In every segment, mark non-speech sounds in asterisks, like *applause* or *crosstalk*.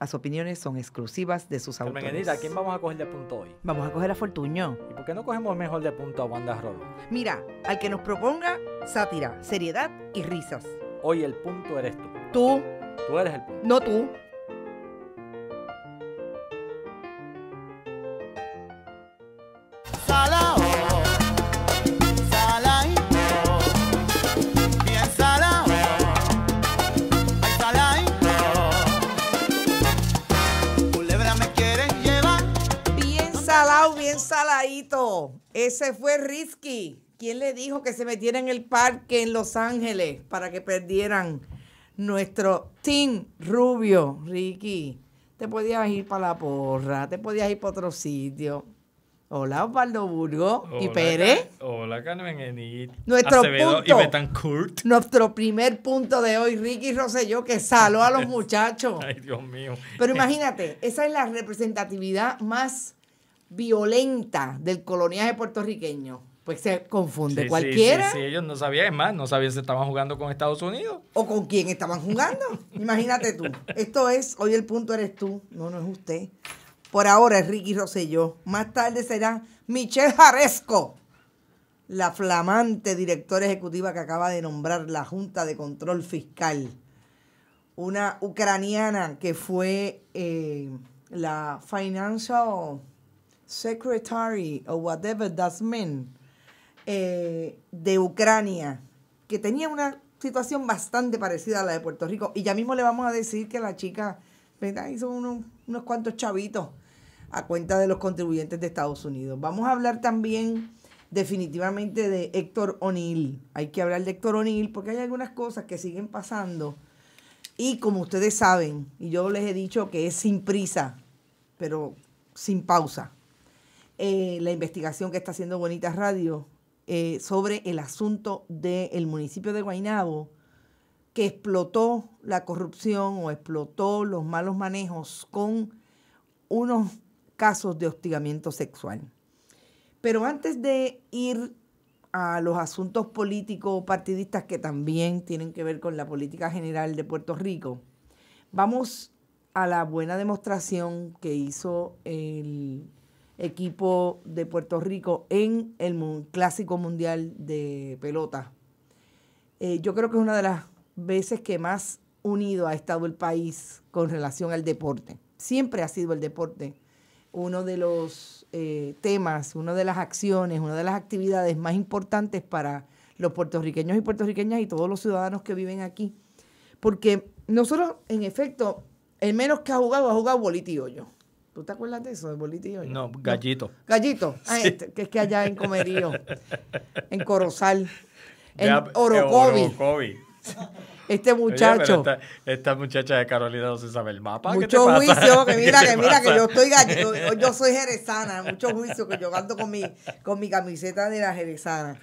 Las opiniones son exclusivas de sus autores. ¿a quién vamos a coger de punto hoy? Vamos a coger a Fortuño. ¿Y por qué no cogemos mejor de punto a Wanda Rollo? Mira, al que nos proponga sátira, seriedad y risas. Hoy el punto eres tú. Tú. Tú eres el punto. No tú. ese fue Risky. ¿Quién le dijo que se metiera en el parque en Los Ángeles para que perdieran nuestro Team Rubio, Ricky? Te podías ir para la porra, te podías ir para otro sitio. Hola Osvaldo Burgo y Pérez. hola Carmen Enid. Nuestro punto, y Nuestro primer punto de hoy, Ricky Rosselló, que saló a los *laughs* muchachos. Ay, Dios mío. Pero *laughs* imagínate, esa es la representatividad más violenta del coloniaje puertorriqueño. Pues se confunde cualquiera. Sí, ellos no sabían, es más, no sabían si estaban jugando con Estados Unidos. O con quién estaban jugando. Imagínate tú. Esto es, hoy el punto eres tú, no, no es usted. Por ahora es Ricky Rosselló. Más tarde será Michelle Jaresco, la flamante directora ejecutiva que acaba de nombrar la Junta de Control Fiscal. Una ucraniana que fue eh, la Financial Secretary o whatever that means eh, de Ucrania, que tenía una situación bastante parecida a la de Puerto Rico. Y ya mismo le vamos a decir que la chica ¿verdad? hizo unos, unos cuantos chavitos a cuenta de los contribuyentes de Estados Unidos. Vamos a hablar también definitivamente de Héctor O'Neill. Hay que hablar de Héctor O'Neill porque hay algunas cosas que siguen pasando. Y como ustedes saben, y yo les he dicho que es sin prisa, pero sin pausa. Eh, la investigación que está haciendo Bonita Radio eh, sobre el asunto del municipio de Guaynabo, que explotó la corrupción o explotó los malos manejos con unos casos de hostigamiento sexual. Pero antes de ir a los asuntos políticos partidistas que también tienen que ver con la política general de Puerto Rico, vamos a la buena demostración que hizo el equipo de Puerto Rico en el Clásico Mundial de Pelota. Eh, yo creo que es una de las veces que más unido ha estado el país con relación al deporte. Siempre ha sido el deporte uno de los eh, temas, una de las acciones, una de las actividades más importantes para los puertorriqueños y puertorriqueñas y todos los ciudadanos que viven aquí. Porque nosotros, en efecto, el menos que ha jugado, ha jugado Bolívar y ¿Tú te acuerdas de eso, de bolita y No, gallito. Gallito, ah, este, que es que allá en Comerío, en Corozal, en Este muchacho. esta, muchacha de Carolina no se sabe el mapa. Mucho juicio, que mira, que mira, que yo estoy Gallito. yo soy jerezana, mucho juicio, que yo ando con mi, con mi camiseta de la jerezana.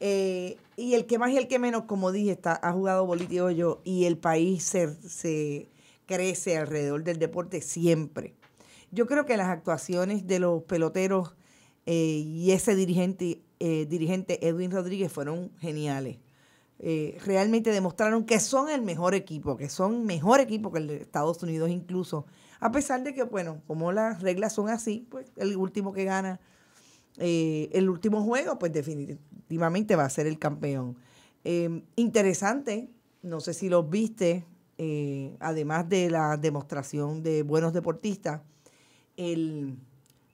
Eh, y el que más y el que menos, como dije, está, ha jugado bolita y y el país se, se crece alrededor del deporte siempre. Yo creo que las actuaciones de los peloteros eh, y ese eh, dirigente, Edwin Rodríguez fueron geniales. Eh, realmente demostraron que son el mejor equipo, que son mejor equipo que el de Estados Unidos incluso. A pesar de que, bueno, como las reglas son así, pues el último que gana el último juego, pues definitivamente va a ser el campeón. Em, interesante, no sé si los viste, además de la demostración de buenos deportistas, el,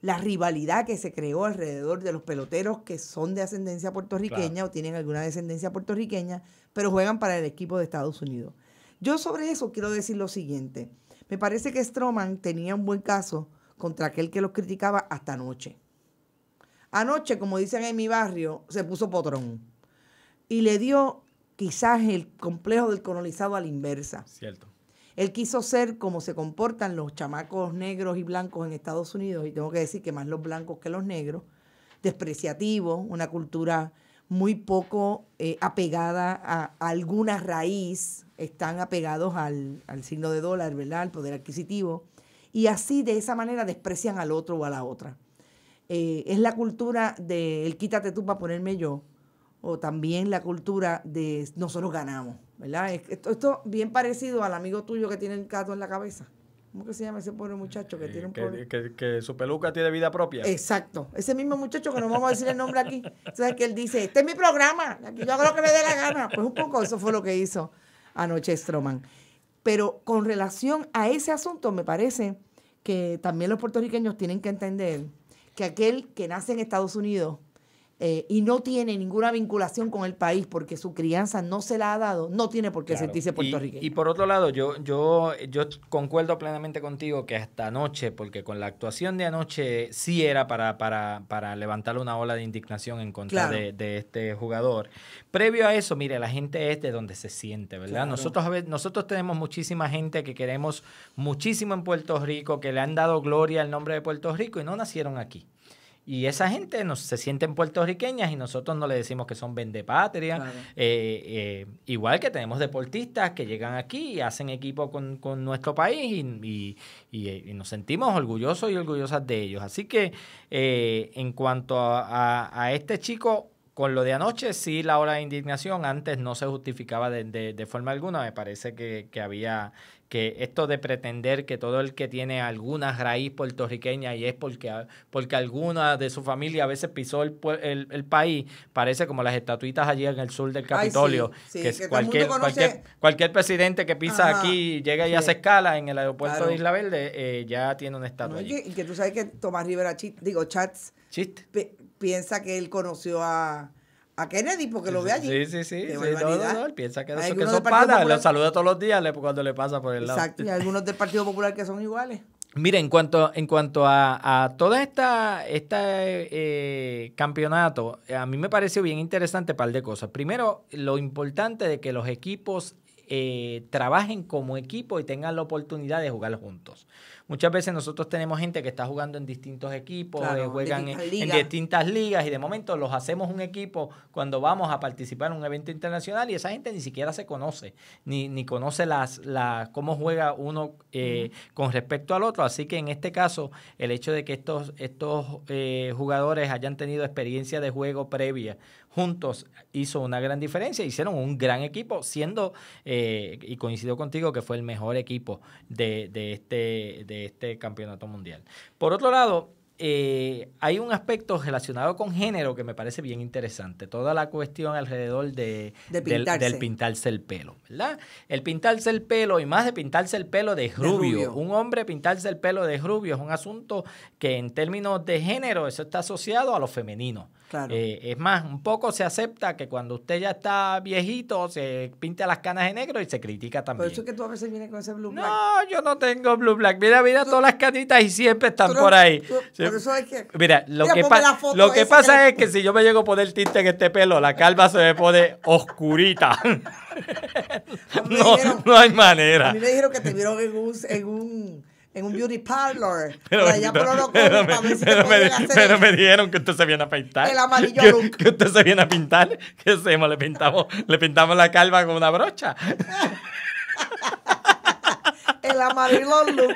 la rivalidad que se creó alrededor de los peloteros que son de ascendencia puertorriqueña o tienen alguna descendencia puertorriqueña, pero juegan para el equipo de Estados Unidos. Yo sobre eso quiero decir lo siguiente. Me parece que Stroman tenía un buen caso contra aquel que los criticaba hasta anoche. Anoche, como dicen en mi barrio, se puso potrón y le dio quizás el complejo del colonizado a la inversa. Cierto. Él quiso ser como se comportan los chamacos negros y blancos en Estados Unidos, y tengo que decir que más los blancos que los negros, despreciativo, una cultura muy poco eh, apegada a, alguna raíz, están apegados al, signo de dólar, ¿verdad? Al poder adquisitivo. Y así, de esa manera, desprecian al otro o a la otra. Eh, es la cultura de el quítate tú para ponerme yo, o también la cultura de nosotros ganamos. ¿verdad? Esto, esto bien parecido al amigo tuyo que tiene el gato en la cabeza. ¿Cómo que se llama ese pobre muchacho que tiene un que, que, su peluca tiene vida propia. Exacto. Ese mismo muchacho que no vamos a decir el nombre aquí. Entonces que él dice, este es mi programa, aquí yo hago lo que me dé la gana. Pues un poco eso fue lo que hizo anoche Stroman. Pero con relación a ese asunto, me parece que también los puertorriqueños tienen que entender que aquel que nace en Estados Unidos eh, y no tiene ninguna vinculación con el país porque su crianza no se la ha dado, no tiene por qué sentirse puertorriqueño. Y, por otro lado, yo, yo, yo concuerdo plenamente contigo que hasta anoche, porque con la actuación de anoche sí era para, para, para levantar una ola de indignación en contra de, este jugador. Previo a eso, mire, la gente es de donde se siente, ¿verdad? Nosotros, nosotros tenemos muchísima gente que queremos muchísimo en Puerto Rico, que le han dado gloria al nombre de Puerto Rico y no nacieron aquí. Y esa gente nos, se sienten puertorriqueñas y nosotros no le decimos que son vendepatria. Eh, eh, igual que tenemos deportistas que llegan aquí y hacen equipo con, nuestro país eh, y, nos sentimos orgullosos y orgullosas de ellos. Así que en cuanto a, este chico, con lo de anoche, sí, la hora de indignación antes no se justificaba de, forma alguna. Me parece que, que había que esto de pretender que todo el que tiene alguna raíz puertorriqueña y es porque, porque alguna de su familia a veces pisó el, país, parece como las estatuitas allí en el sur del Capitolio, que, cualquier, cualquier, presidente que pisa aquí, llega y hace escala en el aeropuerto de Isla Verde, eh, ya tiene una estatua. allí. Y, que, tú sabes que Tomás Rivera, digo, Chats, piensa que él conoció a a Kennedy porque lo ve allí. Sí, sí, sí. no, no, no, él piensa que, eso, que son Lo saluda todos los días cuando le pasa por el lado. Exacto. Y algunos del Partido Popular que son iguales. *laughs* Mire, en cuanto, en cuanto a, a todo este esta, eh, campeonato, a mí me pareció bien interesante un par de cosas. Primero, lo importante de que los equipos eh, trabajen como equipo y tengan la oportunidad de jugar juntos. Muchas veces nosotros tenemos gente que está jugando en distintos equipos, eh, juegan en, distintas ligas y de momento los hacemos un equipo cuando vamos a participar en un evento internacional y esa gente ni siquiera se conoce, ni, ni conoce las, las, cómo juega uno eh, con respecto al otro. Así que en este caso, el hecho de que estos, estos eh, jugadores hayan tenido experiencia de juego previa juntos hizo una gran diferencia, hicieron un gran equipo, siendo, eh, y coincido contigo, que fue el mejor equipo de, de, este, de este campeonato mundial. Por otro lado, eh, hay un aspecto relacionado con género que me parece bien interesante. Toda la cuestión alrededor de, Del, pintarse el pelo, ¿verdad? El pintarse el pelo y más de pintarse el pelo de rubio. de rubio. Un hombre pintarse el pelo de rubio es un asunto que en términos de género eso está asociado a lo femenino. Eh, es más, un poco se acepta que cuando usted ya está viejito, se pinta las canas de negro y se critica también. Por eso es que tú a veces vienes con ese blue black. No, yo no tengo blue black. Mira, mira todas las canitas y siempre están por ahí. por eso es que, mira, lo que, lo que pasa es que si yo me llego a poner tinte en este pelo, la calva se me pone oscurita. *laughs* no, hay manera. A mí me dijeron que te vieron en un en un beauty parlor. *laughs* Pero, no, me, dijeron que usted se viene a pintar. El amarillo look. Que usted se viene a pintar. *laughs* ¿Qué hacemos? Le pintamos, le pintamos la calva con una brocha. *laughs* el amarillo look.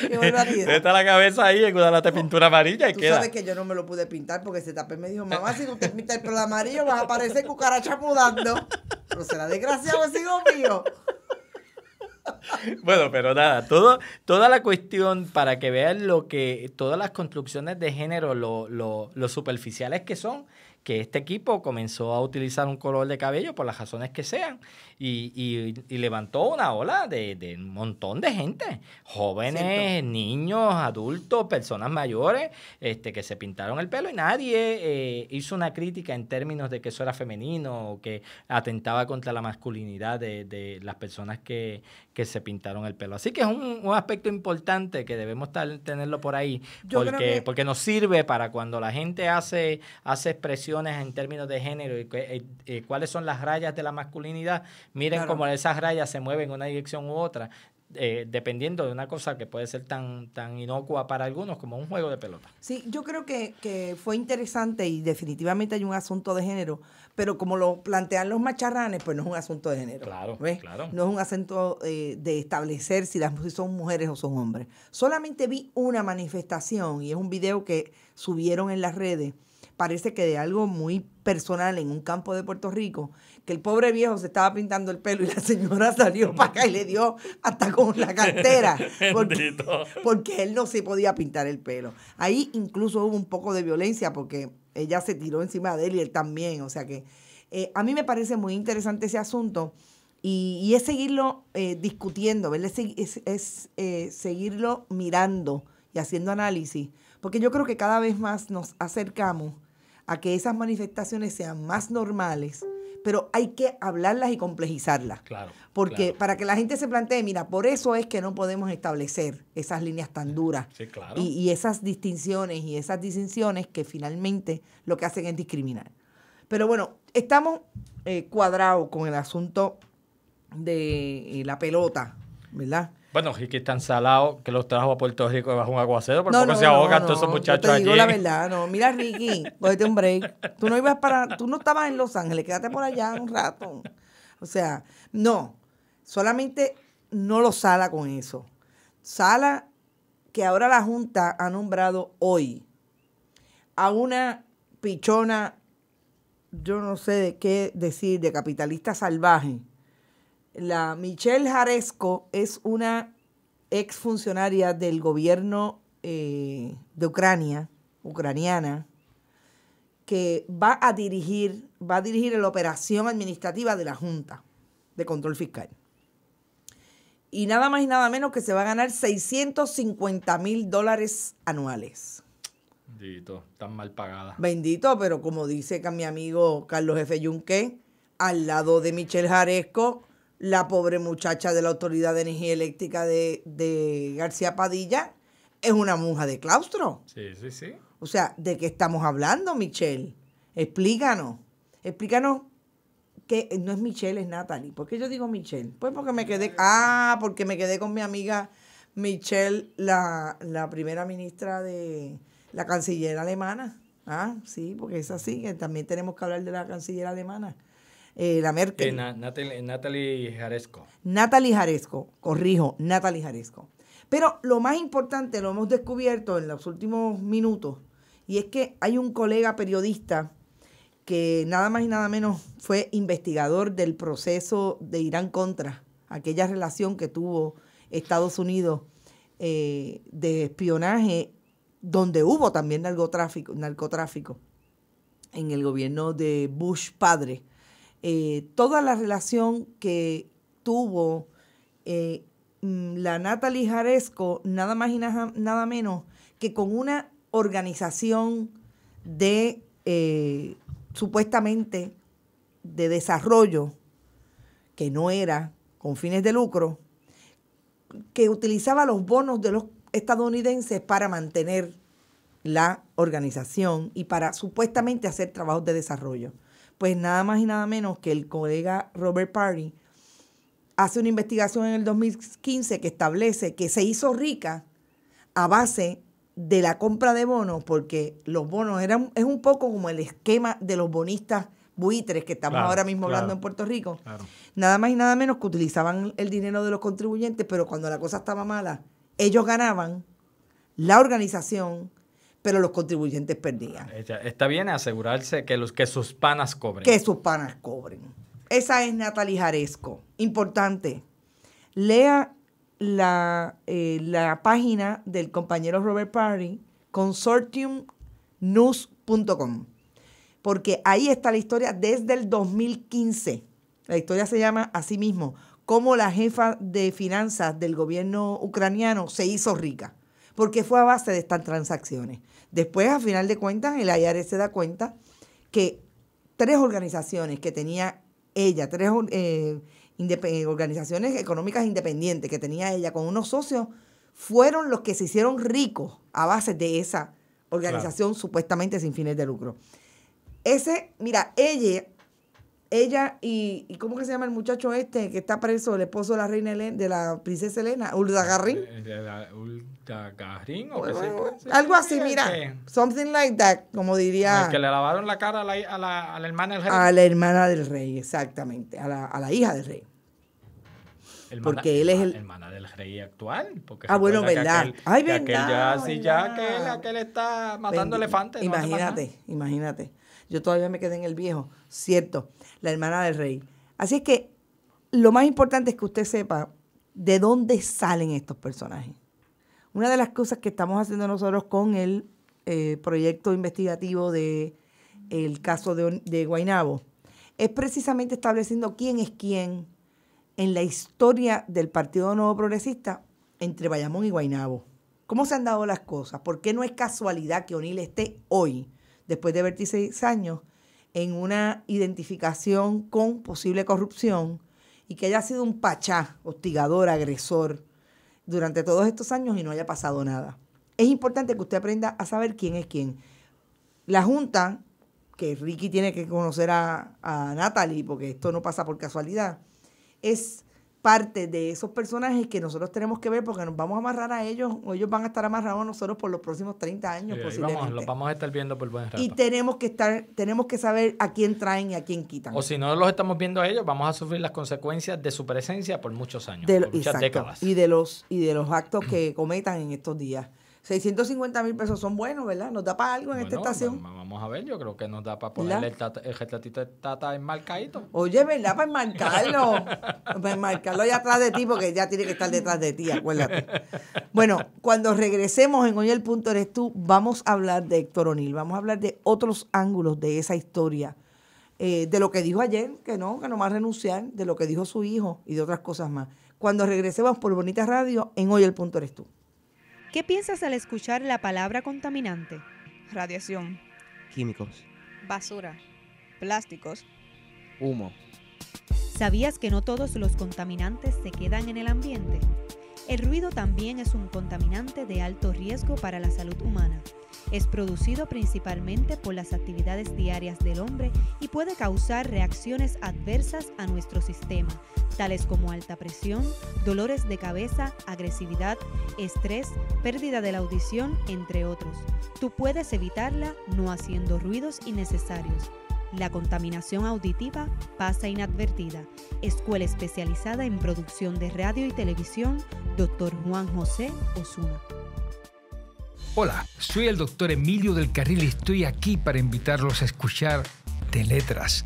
Qué está la cabeza ahí en la pintura amarilla y ¿Tú sabes que yo no me lo pude pintar porque ese tapé me dijo, mamá, si tú te pintas el pelo amarillo vas a aparecer cucaracha mudando. Pero será desgraciado ese hijo mío bueno, pero nada, toda la cuestión para que vean lo que, todas las construcciones de género, lo superficiales que son, que este equipo comenzó a utilizar un color de cabello por las razones que sean y, levantó una ola de, un montón de gente, jóvenes, niños, adultos, personas mayores, este, que se pintaron el pelo y nadie eh, hizo una crítica en términos de que eso era femenino o que atentaba contra la masculinidad de, de las personas que, se pintaron el pelo. Así que es un, aspecto importante que debemos tenerlo por ahí, porque, porque nos sirve para cuando la gente hace, hace expresión en términos de género y, cuáles son las rayas de la masculinidad, miren cómo esas rayas se mueven en una dirección u otra. Eh, dependiendo de una cosa que puede ser tan, tan inocua para algunos como un juego de pelota. Sí, yo creo que, fue interesante y definitivamente hay un asunto de género, pero como lo plantean los macharranes, pues no es un asunto de género. Claro, No es un asunto eh, de establecer si las si son mujeres o son hombres. Solamente vi una manifestación y es un video que subieron en las redes parece que de algo muy personal en un campo de Puerto Rico, que el pobre viejo se estaba pintando el pelo y la señora *laughs* salió para acá y le dio hasta con la cartera, *laughs* porque, él no se podía pintar el pelo. Ahí incluso hubo un poco de violencia porque ella se tiró encima de él y él también, o sea que eh, a mí me parece muy interesante ese asunto. Y, es seguirlo eh, discutiendo, es, es eh, seguirlo mirando y haciendo análisis, porque yo creo que cada vez más nos acercamos a que esas manifestaciones sean más normales, pero hay que hablarlas y complejizarlas. Claro. Porque para que la gente se plantee, mira, por eso es que no podemos establecer esas líneas tan duras y, esas distinciones y esas distinciones que finalmente lo que hacen es discriminar. Pero bueno, estamos eh, cuadrados con el asunto de eh, la pelota, ¿verdad? Bueno, Ricky que tan salado que los trajo a Puerto Rico bajo un aguacero, por no, no, se ahogan todos esos muchachos yo te digo la verdad, no. Mira, Ricky, *laughs* cógete un break. Tú no ibas para, tú no estabas en Los Ángeles, quédate por allá un rato. O sea, no, solamente no lo sala con eso. Sala que ahora la Junta ha nombrado hoy a una pichona, yo no sé de qué decir, de capitalista salvaje la Michelle Jaresco es una exfuncionaria del gobierno eh, de Ucrania, ucraniana, que va a dirigir, va a dirigir la operación administrativa de la Junta de Control Fiscal. Y nada más y nada menos que se va a ganar 650 mil dólares anuales. Bendito, tan mal pagada. Bendito, pero como dice mi amigo Carlos F. Yunque, al lado de Michelle Jaresco, la pobre muchacha de la Autoridad de Energía Eléctrica de, García Padilla es una monja de claustro. Sí, sí, sí. O sea, ¿de qué estamos hablando, Michelle? Explícanos. Explícanos que no es Michelle, es Natalie. ¿Por qué yo digo Michelle? Pues porque me quedé. Ah, porque me quedé con mi amiga Michelle, la, la primera ministra de la canciller alemana. Ah, sí, porque es así. También tenemos que hablar de la canciller alemana. Eh, la eh, Natalie, Jaresco. Natalie Jaresco, corrijo, Natalie Jaresco. Pero lo más importante lo hemos descubierto en los últimos minutos y es que hay un colega periodista que nada más y nada menos fue investigador del proceso de Irán contra, aquella relación que tuvo Estados Unidos eh, de espionaje, donde hubo también narcotráfico en el gobierno de Bush padre. Eh, toda la relación que tuvo eh, mm, la Natalie Jaresco, nada más y nada, nada menos que con una organización de eh, supuestamente de desarrollo que no era con fines de lucro, que utilizaba los bonos de los estadounidenses para mantener la organización y para supuestamente hacer trabajos de desarrollo pues nada más y nada menos que el colega Robert Party hace una investigación en el 2015 que establece que se hizo rica a base de la compra de bonos, porque los bonos eran, es un poco como el esquema de los bonistas buitres que estamos ahora mismo hablando en Puerto Rico. Nada más y nada menos que utilizaban el dinero de los contribuyentes, pero cuando la cosa estaba mala, ellos ganaban, la organización, pero los contribuyentes perdían. Ah, está bien asegurarse que, los, que sus panas cobren. Que sus panas cobren. Esa es Natalie Jaresco. Importante. Lea la, eh, la página del compañero Robert Parry, consortiumnews.com, porque ahí está la historia desde el 2015. La historia se llama así mismo, cómo la jefa de finanzas del gobierno ucraniano se hizo rica, porque fue a base de estas transacciones. Después, a final de cuentas, el IRS se da cuenta que tres organizaciones que tenía ella, tres eh, eh, organizaciones económicas independientes que tenía ella con unos socios, fueron los que se hicieron ricos a base de esa organización supuestamente sin fines de lucro. Ese, mira, ella ella y, y, ¿cómo que se llama el muchacho este que está preso, el esposo de la reina Elena, de la princesa Elena, Ulta ah, Garrin o Algo así, mira, something like that, como diría. que le lavaron la cara a la, a, la, hermana del rey. A la hermana del rey, exactamente, a la, a la hija del rey. porque él es el ah, hermana del rey actual porque ah bueno verdad que ay que verdad, ya, ya que él está matando elefantes imagínate imagínate yo todavía me quedé en el viejo cierto la hermana del rey. Así es que lo más importante es que usted sepa de dónde salen estos personajes. Una de las cosas que estamos haciendo nosotros con el eh, proyecto investigativo de el caso de, de Guainabo es precisamente estableciendo quién es quién en la historia del Partido Nuevo Progresista entre Bayamón y Guainabo. ¿Cómo se han dado las cosas? ¿Por qué no es casualidad que O'Neill esté hoy, después de 26 años, en una identificación con posible corrupción y que haya sido un pachá, hostigador, agresor, durante todos estos años y no haya pasado nada. Es importante que usted aprenda a saber quién es quién. La Junta, que Ricky tiene que conocer a, a Natalie, porque esto no pasa por casualidad, es parte de esos personajes que nosotros tenemos que ver porque nos vamos a amarrar a ellos o ellos van a estar amarrados a nosotros por los próximos 30 años Vamos, los vamos a estar viendo por buen rato. Y tenemos que estar tenemos que saber a quién traen y a quién quitan. O si no los estamos viendo a ellos, vamos a sufrir las consecuencias de su presencia por muchos años, Y de los y de los actos que cometan en estos días. 650 mil pesos son buenos, ¿verdad? Nos da para algo en esta estación. Vamos a ver, yo creo que nos da para ponerle el, enmarcadito. Oye, ¿verdad? Para enmarcarlo. para enmarcarlo allá atrás de ti, porque ya tiene que estar detrás de ti, acuérdate. Bueno, cuando regresemos en Hoy el Punto Eres Tú, vamos a hablar de Héctor O'Neill, vamos a hablar de otros ángulos de esa historia. Eh, de lo que dijo ayer, que no, que no va a renunciar, de lo que dijo su hijo y de otras cosas más. Cuando regresemos por Bonita Radio, en Hoy el Punto Eres Tú. ¿Qué piensas al escuchar la palabra contaminante? Radiación. Químicos. Basura. Plásticos. Humo. ¿Sabías que no todos los contaminantes se quedan en el ambiente? El ruido también es un contaminante de alto riesgo para la salud humana. Es producido principalmente por las actividades diarias del hombre y puede causar reacciones adversas a nuestro sistema, tales como alta presión, dolores de cabeza, agresividad, estrés, pérdida de la audición, entre otros. Tú puedes evitarla no haciendo ruidos innecesarios. La contaminación auditiva pasa inadvertida. Escuela especializada en producción de radio y televisión, Dr. Juan José Osuna. Hola, soy el doctor Emilio del Carril y estoy aquí para invitarlos a escuchar De Letras.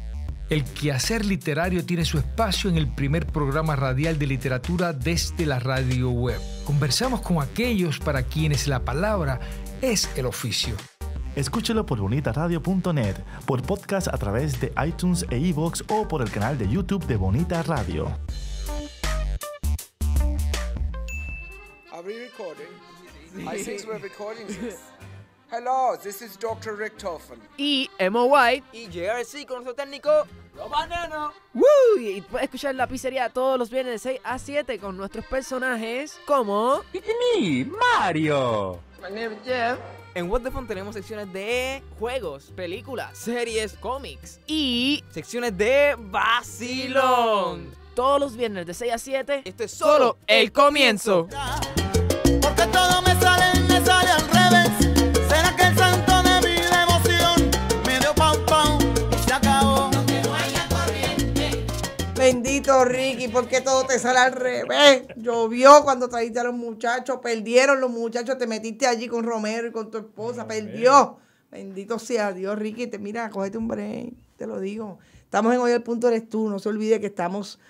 El quehacer literario tiene su espacio en el primer programa radial de literatura desde la radio web. Conversamos con aquellos para quienes la palabra es el oficio. Escúchelo por bonitaradio.net, por podcast a través de iTunes e iVoox o por el canal de YouTube de Bonita Radio. I think we're recording *laughs* this. Hello, this is Dr. Richtofen. Y Emo White. Y JRC con nuestro técnico. Robanero. ¡Woo! Y puedes escuchar la pizzería todos los viernes de 6 a 7 con nuestros personajes como. ¡Y Mario! My name Jeff. En What the Fun tenemos secciones de juegos, películas, series, cómics y secciones de vacilón. Todos los viernes de 6 a 7. Este es solo el comienzo. Ah. Todo me me Me sale, sale al revés Será que el santo de mi dio acabó Bendito Ricky, porque todo te sale al revés. Llovió cuando trajiste a los muchachos, perdieron los muchachos, te metiste allí con Romero y con tu esposa, perdió. Bendito sea Dios, Ricky. Te, mira, cógete un break, te lo digo. Estamos en hoy el punto eres tú. No se olvide que estamos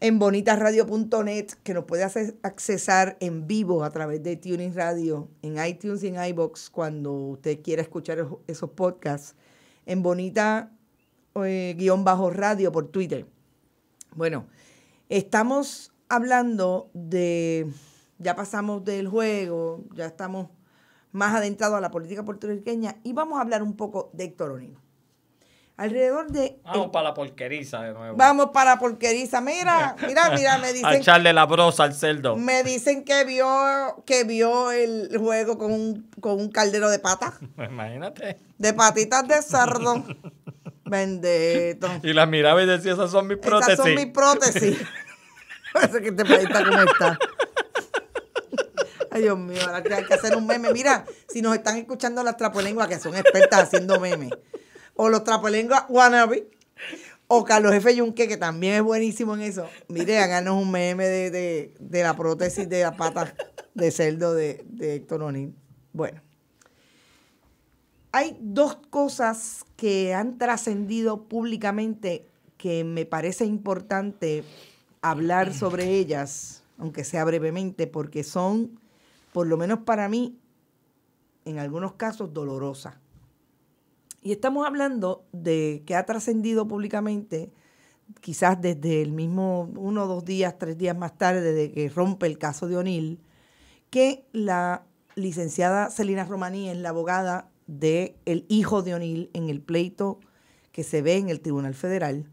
en bonitasradio.net, que nos puede accesar en vivo a través de Tuning Radio, en iTunes y en iBox, cuando usted quiera escuchar esos podcasts, en bonita-radio eh, por Twitter. Bueno, estamos hablando de, ya pasamos del juego, ya estamos más adentrados a la política puertorriqueña y vamos a hablar un poco de Héctor Alrededor de. Vamos para la porqueriza de nuevo. Vamos para la porqueriza. Mira, *laughs* mira, mira, me dicen. a echarle la brosa al cerdo. Me dicen que vio, que vio el juego con un, caldero de patas. *laughs* Pues imagínate. De patitas de cerdo. *laughs* Bendito. Y las miraba y decía, esas son mis prótesis. Esas son mis prótesis. Parece que te este está. Ay, Dios mío, ahora hay que hacer un meme. Mira, si nos están escuchando las trapolenguas que son expertas haciendo memes o los trapelenguas wannabe, o Carlos F. Yunque, que también es buenísimo en eso. Mire, háganos un meme de, la prótesis de la patas de cerdo de, de Héctor Onín. Bueno, hay dos cosas que han trascendido públicamente que me parece importante hablar sobre ellas, aunque sea brevemente, porque son, por lo menos para mí, en algunos casos dolorosas. Y estamos hablando de que ha trascendido públicamente, quizás desde el mismo uno, dos días, tres días más tarde de que rompe el caso de O'Neill, que la licenciada Celina Romaní es la abogada del hijo de O'Neill en el pleito que se ve en el Tribunal Federal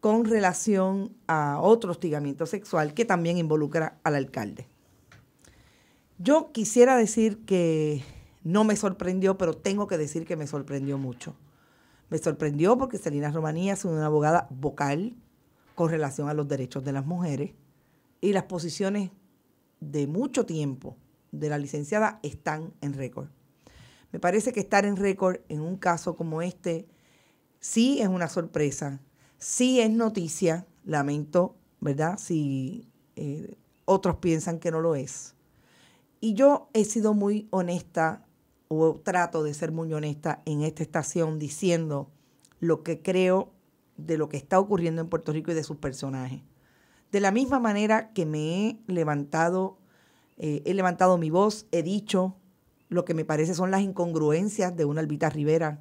con relación a otro hostigamiento sexual que también involucra al alcalde. Yo quisiera decir que no me sorprendió, pero tengo que decir que me sorprendió mucho. Me sorprendió porque Selina Romanía es una abogada vocal con relación a los derechos de las mujeres y las posiciones de mucho tiempo de la licenciada están en récord. Me parece que estar en récord en un caso como este sí es una sorpresa, sí es noticia, lamento, ¿verdad? Si eh, otros piensan que no lo es. Y yo he sido muy honesta o trato de ser muy honesta en esta estación diciendo lo que creo de lo que está ocurriendo en Puerto Rico y de sus personajes. De la misma manera que me he levantado, eh, he levantado mi voz, he dicho lo que me parece son las incongruencias de una Albita Rivera,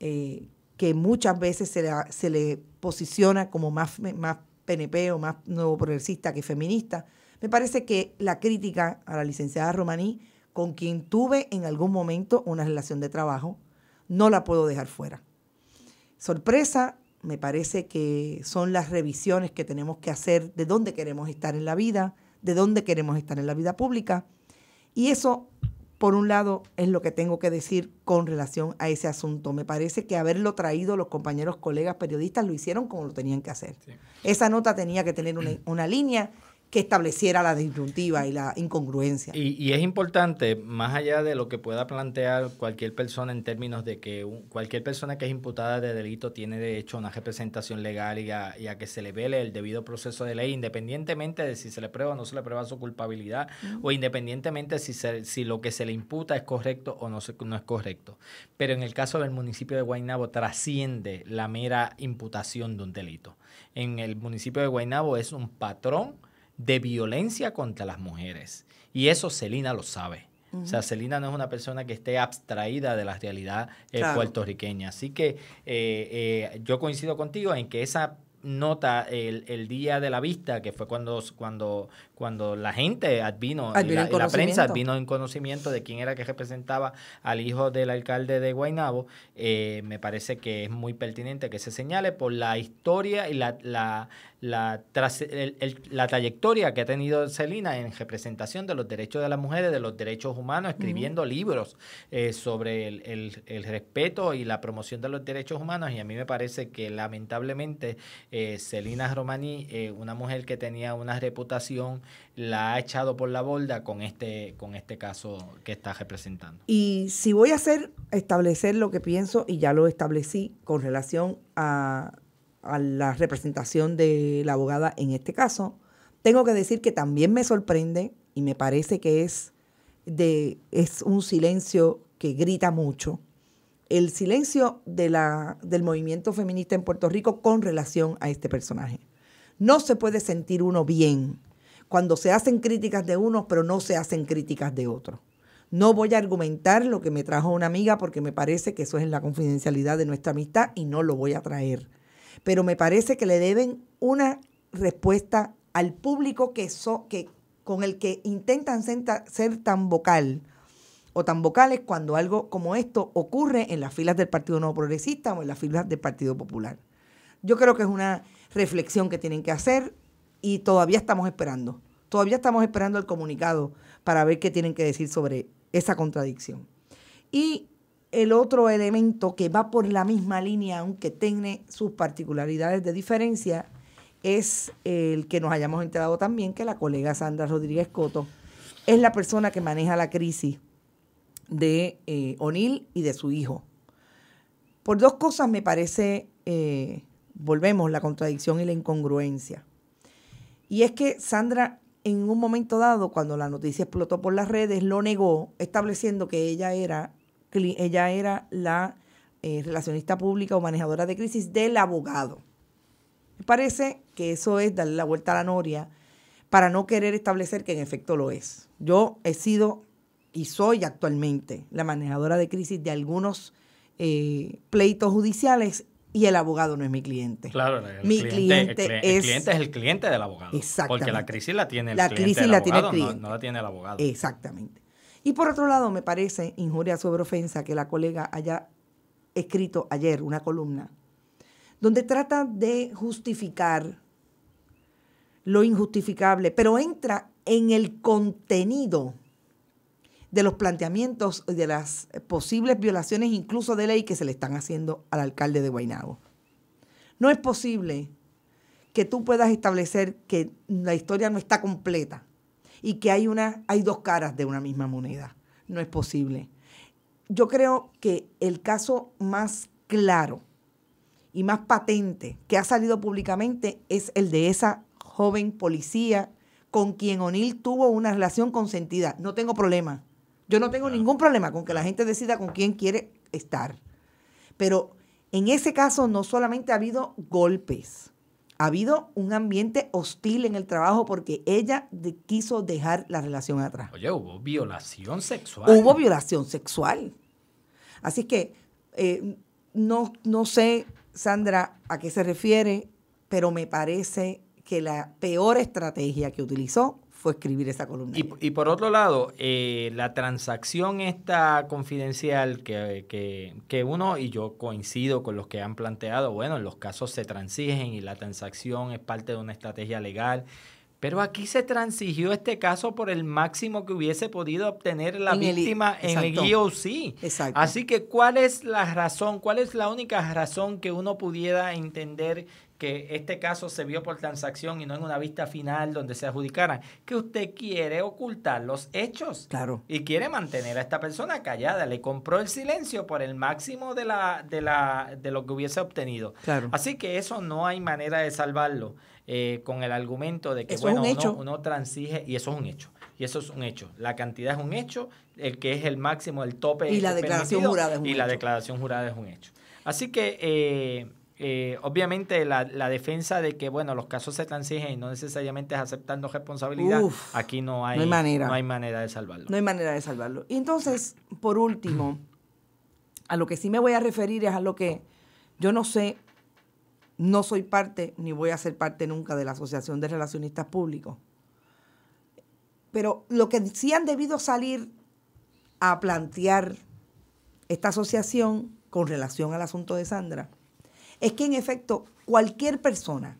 eh, que muchas veces se, le posiciona como más, más PNP o más nuevo progresista que feminista. Me parece que la crítica a la licenciada Romaní con quien tuve en algún momento una relación de trabajo, no la puedo dejar fuera. Sorpresa, me parece que son las revisiones que tenemos que hacer de dónde queremos estar en la vida, de dónde queremos estar en la vida pública. Y eso, por un lado, es lo que tengo que decir con relación a ese asunto. Me parece que haberlo traído los compañeros, colegas, periodistas, lo hicieron como lo tenían que hacer. Esa nota tenía que tener una, una línea que estableciera la disyuntiva y la incongruencia. Y, es importante, más allá de lo que pueda plantear cualquier persona en términos de que cualquier persona que es imputada de delito tiene derecho a una representación legal y a, que se le vele el debido proceso de ley, independientemente de si se le prueba o no se le prueba su culpabilidad, o independientemente si, si lo que se le imputa es correcto o no, no es correcto. Pero en el caso del municipio de Guaynabo trasciende la mera imputación de un delito. En el municipio de Guaynabo es un patrón de violencia contra las mujeres. Y eso Celina lo sabe. O sea, Celina no es una persona que esté abstraída de la realidad eh, puertorriqueña. Así que eh, eh, yo coincido contigo en que esa nota el, día de la vista, que fue cuando, cuando cuando la gente advino, la, prensa advino en conocimiento de quién era que representaba al hijo del alcalde de Guaynabo, eh, me parece que es muy pertinente que se señale por la historia y la, la, la, la trayectoria que ha tenido Celina en representación de los derechos de las mujeres, de los derechos humanos, escribiendo libros eh, sobre el, el, respeto y la promoción de los derechos humanos. Y a mí me parece que lamentablemente eh, Celina Romani, eh, una mujer que tenía una reputación la ha echado por la borda con este, con este caso que está representando. Y si voy a hacer, establecer lo que pienso, y ya lo establecí con relación a, la representación de la abogada en este caso, tengo que decir que también me sorprende y me parece que es, de, es un silencio que grita mucho el silencio de la, del movimiento feminista en Puerto Rico con relación a este personaje. No se puede sentir uno bien cuando se hacen críticas de unos, pero no se hacen críticas de otros. No voy a argumentar lo que me trajo una amiga porque me parece que eso es en la confidencialidad de nuestra amistad y no lo voy a traer. Pero me parece que le deben una respuesta al público que, con el que intentan ser, ser tan vocal o tan vocales cuando algo como esto ocurre en las filas del Partido nuevo Progresista o en las filas del Partido Popular. Yo creo que es una reflexión que tienen que hacer y todavía estamos esperando. Todavía estamos esperando el comunicado para ver qué tienen que decir sobre esa contradicción. Y el otro elemento que va por la misma línea, aunque tiene sus particularidades de diferencia, es el que nos hayamos enterado también que la colega Sandra Rodríguez Coto es la persona que maneja la crisis de eh, O'Neill y de su hijo. Por dos cosas me parece, eh, volvemos, la contradicción y la incongruencia. Y es que Sandra en un momento dado, cuando la noticia explotó por las redes, lo negó, estableciendo que ella era, ella era la eh, relacionista pública o manejadora de crisis del abogado. Me parece que eso es darle la vuelta a la noria para no querer establecer que en efecto lo es. Yo he sido y soy actualmente la manejadora de crisis de algunos eh, pleitos judiciales y el abogado no es mi cliente. Claro, el, mi cliente, el, es, cliente, el cliente del abogado. Exactamente. Porque la crisis la tiene el la cliente. Crisis no, la tiene el abogado. Exactamente. Y por otro lado, me parece injuria sobre ofensa que la colega haya escrito ayer una columna donde trata de justificar lo injustificable, pero entra en el contenido de los planteamientos de las posibles violaciones incluso de ley que se le están haciendo al alcalde de Guaynabo. No es posible que tú puedas establecer que la historia no está completa y que hay, una, hay dos caras de una misma moneda. No es posible. Yo creo que el caso más claro y más patente que ha salido públicamente es el de esa joven policía con quien O'Neill tuvo una relación consentida. No tengo problema. Yo no tengo ningún problema con que la gente decida con quién quiere estar. Pero en ese caso no solamente ha habido golpes, ha habido un ambiente hostil en el trabajo porque ella quiso dejar la relación atrás. Oye, hubo violación sexual. Hubo violación sexual. Así que eh, no, no sé, Sandra, a qué se refiere, pero me parece que la peor estrategia que utilizó escribir esa columna. Y, por otro lado, eh, la transacción esta confidencial que, que, uno, y yo coincido con los que han planteado, bueno, los casos se transigen y la transacción es parte de una estrategia legal. Pero aquí se transigió este caso por el máximo que hubiese podido obtener la víctima en el sí Exacto. Así que, ¿cuál es la razón? ¿Cuál es la única razón que uno pudiera entender que este caso se vio por transacción y no en una vista final donde se adjudicaran, que usted quiere ocultar los hechos. Claro. Y quiere mantener a esta persona callada. Le compró el silencio por el máximo de, la, de, la, de lo que hubiese obtenido. Claro. Así que eso no hay manera de salvarlo eh, con el argumento de que, bueno, uno, transige, y eso es un hecho y eso es un hecho. La cantidad es un hecho, el que es el máximo, el tope. Y la declaración jurada es un hecho. Y la declaración jurada es un hecho. Así que eh, eh, obviamente la, defensa de que, bueno, los casos se transigen y no necesariamente es aceptando responsabilidad, aquí no hay, manera. de salvarlo. No hay manera de salvarlo. Y entonces, por último, a lo que sí me voy a referir es a lo que yo no sé, no soy parte ni voy a ser parte nunca de la Asociación de Relacionistas Públicos. Pero lo que sí han debido salir a plantear esta asociación con relación al asunto de Sandra es que en efecto cualquier persona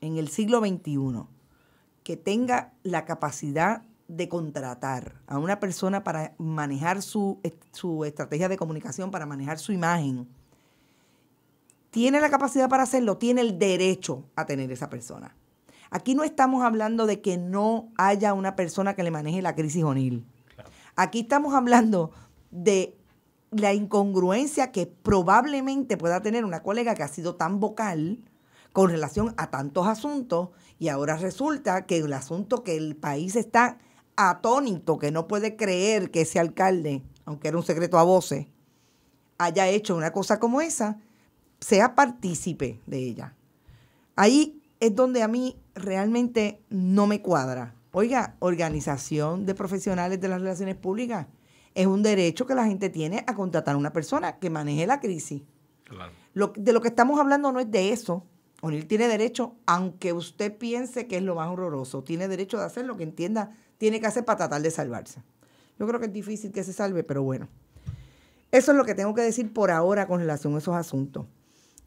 en el siglo XXI que tenga la capacidad de contratar a una persona para manejar su, estrategia de comunicación, para manejar su imagen, tiene la capacidad para hacerlo, tiene el derecho a tener esa persona. Aquí no estamos hablando de que no haya una persona que le maneje la crisis O'Neill. Aquí estamos hablando de la incongruencia que probablemente pueda tener una colega que ha sido tan vocal con relación a tantos asuntos y ahora resulta que el asunto que el país está atónito, que no puede creer que ese alcalde, aunque era un secreto a voces, haya hecho una cosa como esa, sea partícipe de ella. Ahí es donde a mí realmente no me cuadra. Oiga, organización de profesionales de las relaciones públicas, es un derecho que la gente tiene a contratar a una persona que maneje la crisis. de lo que estamos hablando no es de eso. O'Neill tiene derecho, aunque usted piense que es lo más horroroso, tiene derecho de hacer lo que entienda, tiene que hacer para tratar de salvarse. Yo creo que es difícil que se salve, pero bueno. Eso es lo que tengo que decir por ahora con relación a esos asuntos.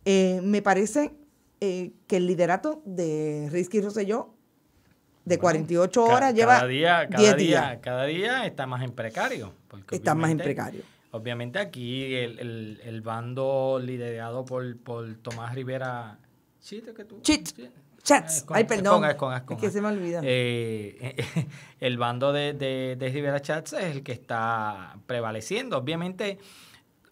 Eh, me parece eh, que el liderato de Risky Rosselló de 48 horas cada lleva día, cada día, días. Cada día está más en precario. Está más en precario. Obviamente aquí el, bando liderado por, Tomás Rivera... Chito que Chit. Chats. Eh, Ay, perdón. es que se me olvida. Eh, *laughs* el bando de, de, Rivera Chats es el que está prevaleciendo. Obviamente,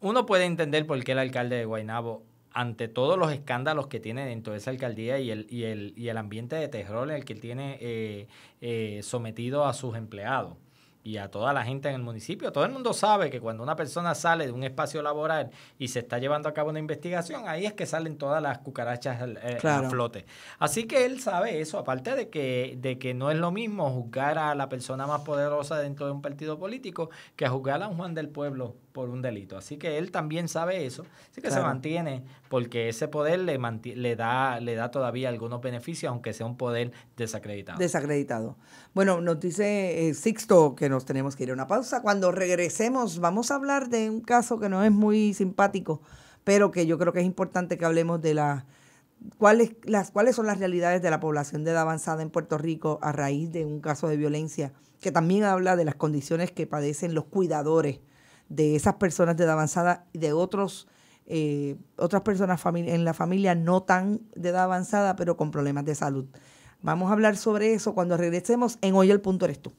uno puede entender por qué el alcalde de Guaynabo ante todos los escándalos que tiene dentro de esa alcaldía y el, y el, y el ambiente de terror al el que tiene eh, eh, sometido a sus empleados y a toda la gente en el municipio. Todo el mundo sabe que cuando una persona sale de un espacio laboral y se está llevando a cabo una investigación, ahí es que salen todas las cucarachas eh, eh, al, flote. Así que él sabe eso, aparte de que, de que no es lo mismo juzgar a la persona más poderosa dentro de un partido político que juzgar a un Juan del Pueblo por un delito. Así que él también sabe eso, así que se mantiene porque ese poder le, le, da, le da todavía algunos beneficios, aunque sea un poder desacreditado. Desacreditado. Bueno, nos dice eh, Sixto que nos tenemos que ir a una pausa. Cuando regresemos vamos a hablar de un caso que no es muy simpático, pero que yo creo que es importante que hablemos de la, cuáles, las, cuáles son las realidades de la población de edad avanzada en Puerto Rico a raíz de un caso de violencia, que también habla de las condiciones que padecen los cuidadores de esas personas de edad avanzada y de otros, eh, otras personas en la familia no tan de edad avanzada, pero con problemas de salud. Vamos a hablar sobre eso cuando regresemos en Hoy el Punto Eres Tú.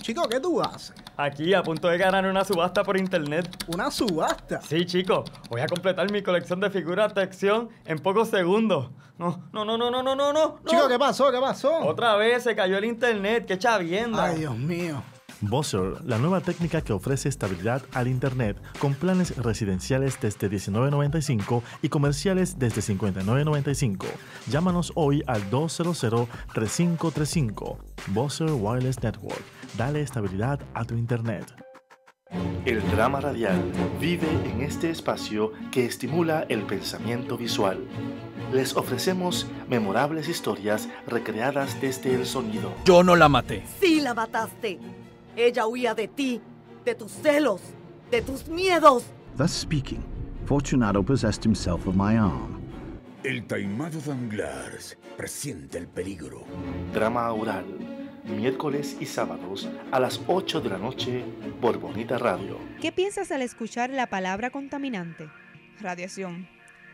Chico, ¿qué tú haces? Aquí, a punto de ganar una subasta por internet. ¿Una subasta? Sí, chico. Voy a completar mi colección de figuras de acción en pocos segundos. No, no, no, no, no, no, no, no. Chico, ¿qué pasó? ¿Qué pasó? Otra vez se cayó el internet. ¡Qué chavienda! Ay, Dios mío. Buzzer, la nueva técnica que ofrece estabilidad al Internet con planes residenciales desde 19.95 y comerciales desde 59.95. Llámanos hoy al 200-3535. Buzzer Wireless Network. Dale estabilidad a tu Internet. El drama radial vive en este espacio que estimula el pensamiento visual. Les ofrecemos memorables historias recreadas desde el sonido. Yo no la maté. Sí, la mataste. Ella huía de ti, de tus celos, de tus miedos. Thus speaking, Fortunato possessed himself of my arm. El taimado Danglars presiente el peligro. Drama oral, miércoles y sábados a las 8 de la noche por Bonita Radio. ¿Qué piensas al escuchar la palabra contaminante? Radiación.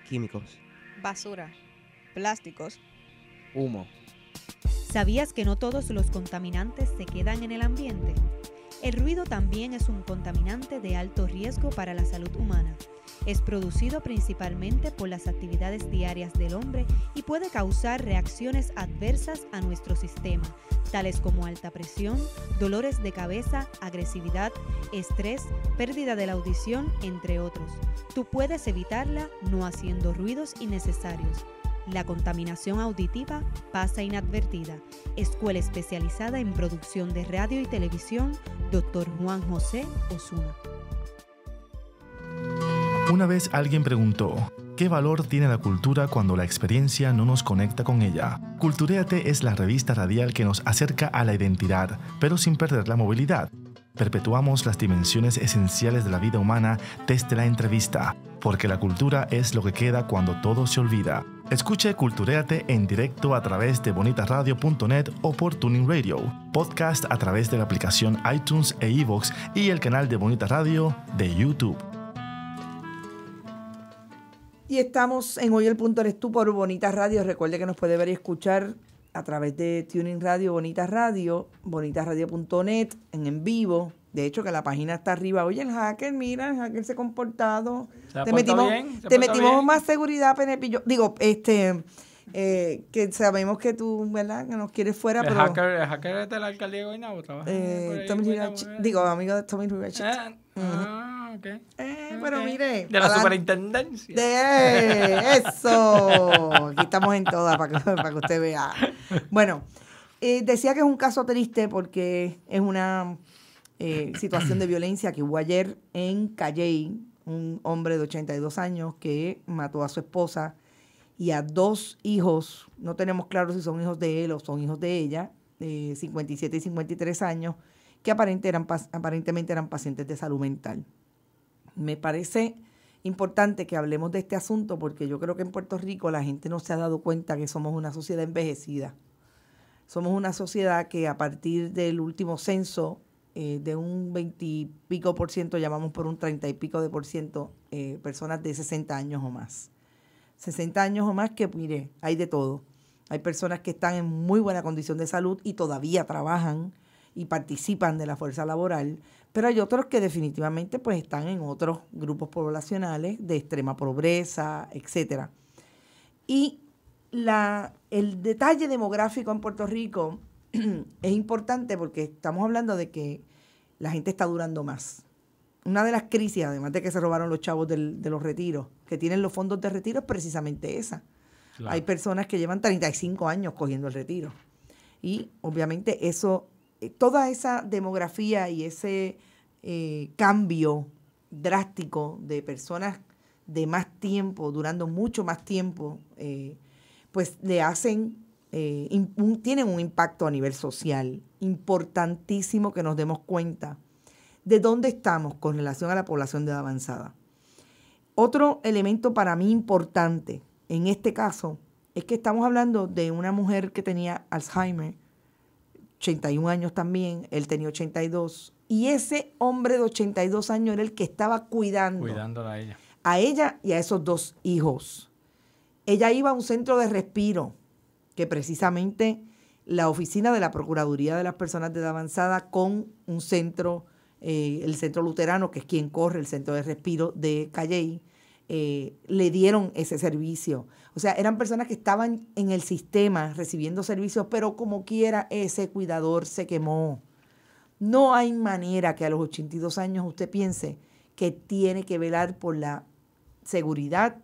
Químicos. Basura. Plásticos. Humo. ¿Sabías que no todos los contaminantes se quedan en el ambiente? El ruido también es un contaminante de alto riesgo para la salud humana. Es producido principalmente por las actividades diarias del hombre y puede causar reacciones adversas a nuestro sistema, tales como alta presión, dolores de cabeza, agresividad, estrés, pérdida de la audición, entre otros. Tú puedes evitarla no haciendo ruidos innecesarios la contaminación auditiva pasa inadvertida. Escuela especializada en producción de radio y televisión, Dr. Juan José Osuna. Una vez alguien preguntó, ¿qué valor tiene la cultura cuando la experiencia no nos conecta con ella? Culturéate es la revista radial que nos acerca a la identidad, pero sin perder la movilidad. Perpetuamos las dimensiones esenciales de la vida humana desde la entrevista, porque la cultura es lo que queda cuando todo se olvida. Escuche Culturéate en directo a través de bonitarradio.net o por Tuning Radio, podcast a través de la aplicación iTunes e iVoox y el canal de Bonita Radio de YouTube. Y estamos en Hoy el Punto Eres Tú por Bonita Radio. Recuerde que nos puede ver y escuchar a través de Tuning Radio, Bonita Radio, bonitasradio.net, en en vivo, de hecho, que la página está arriba. Oye, el hacker, mira, el hacker se ha comportado. Se te metimos, bien, te metimos más seguridad, Penepillo. digo, este, eh, que sabemos que tú, ¿verdad? Que nos quieres fuera, pero... el hacker es de la alcaldía de Guaynabo, eh, Tommy digo, amigo de Tommy Rivera. Ah, ok. Eh, pero mire. De la superintendencia. De eso. Aquí estamos en todas para que usted vea. Bueno, eh, decía que es un caso triste porque es una eh, situación de violencia que hubo ayer en Calley, un hombre de 82 años que mató a su esposa y a dos hijos, no tenemos claro si son hijos de él o son hijos de ella, de 57 y 53 años, que eran, aparentemente eran pacientes de salud mental. Me parece importante que hablemos de este asunto porque yo creo que en Puerto Rico la gente no se ha dado cuenta que somos una sociedad envejecida. Somos una sociedad que a partir del último censo eh, de un 20 y pico por ciento, llamamos por un 30 y pico de por ciento, eh, personas de 60 años o más. 60 años o más que, mire, hay de todo. Hay personas que están en muy buena condición de salud y todavía trabajan y participan de la fuerza laboral, pero hay otros que definitivamente pues están en otros grupos poblacionales de extrema pobreza, etc. Y la, el detalle demográfico en Puerto Rico *clears throat* es importante porque estamos hablando de que la gente está durando más. Una de las crisis, además de que se robaron los chavos de los retiros, que tienen los fondos de retiro, es precisamente esa. Hay personas que llevan 35 años cogiendo el retiro. Y obviamente eso, eh, toda esa demografía y ese eh, cambio drástico de personas de más tiempo, durando mucho más tiempo, eh, pues le hacen eh, tienen un impacto a nivel social. Importantísimo que nos demos cuenta de dónde estamos con relación a la población de edad avanzada. Otro elemento para mí importante en este caso es que estamos hablando de una mujer que tenía Alzheimer, 81 años también, él tenía 82, y ese hombre de 82 años era el que estaba cuidando. A ella y a esos dos hijos. Ella iba a un centro de respiro que precisamente la oficina de la Procuraduría de las Personas de Edad Avanzada con un centro, eh, el centro luterano, que es quien corre el centro de respiro de Calley, eh, le dieron ese servicio. O sea, eran personas que estaban en el sistema recibiendo servicios, pero como quiera ese cuidador se quemó. No hay manera que a los 82 años usted piense que tiene que velar por la seguridad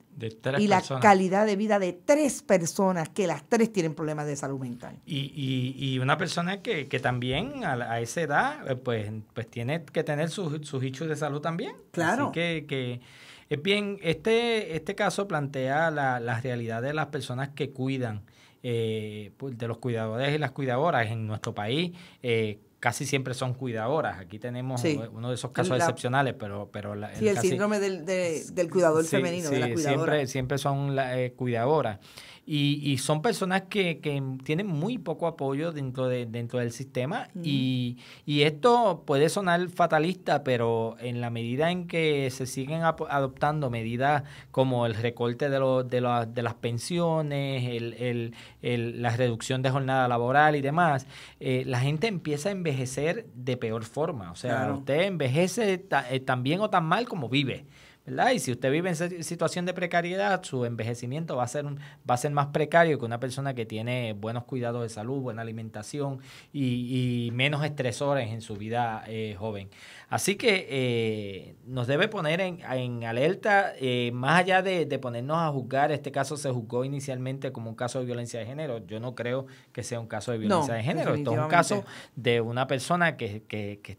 y la calidad de vida de tres personas que las tres tienen problemas de salud mental. Y, y, una persona que, también a, esa edad eh, pues, pues tiene que tener sus, sus de salud también. Claro. Así que, es bien, este, este caso plantea la, realidad de las personas que cuidan. Eh, pues, de los cuidadores y las cuidadoras en nuestro país, eh, casi siempre son cuidadoras. Aquí tenemos uno de esos casos excepcionales, pero... pero el, síndrome del, cuidador femenino, de la cuidadora. Siempre, siempre son eh, cuidadoras. Y, y son personas que, tienen muy poco apoyo dentro, de, dentro del sistema y, y, esto puede sonar fatalista, pero en la medida en que se siguen adoptando medidas como el recorte de, de, de las pensiones, el, la reducción de jornada laboral y demás, eh, la gente empieza a envejecer de peor forma. O sea, usted envejece eh, tan bien o tan mal como vive. Y si usted vive en situación de precariedad, su envejecimiento va a ser, va a ser más precario que una persona que tiene buenos cuidados de salud, buena alimentación y, menos estresores en su vida eh, joven. Así que eh, nos debe poner en, alerta, eh, más allá de, ponernos a juzgar, este caso se juzgó inicialmente como un caso de violencia de género. Yo no creo que sea un caso de violencia de género. Esto es un caso de una persona que,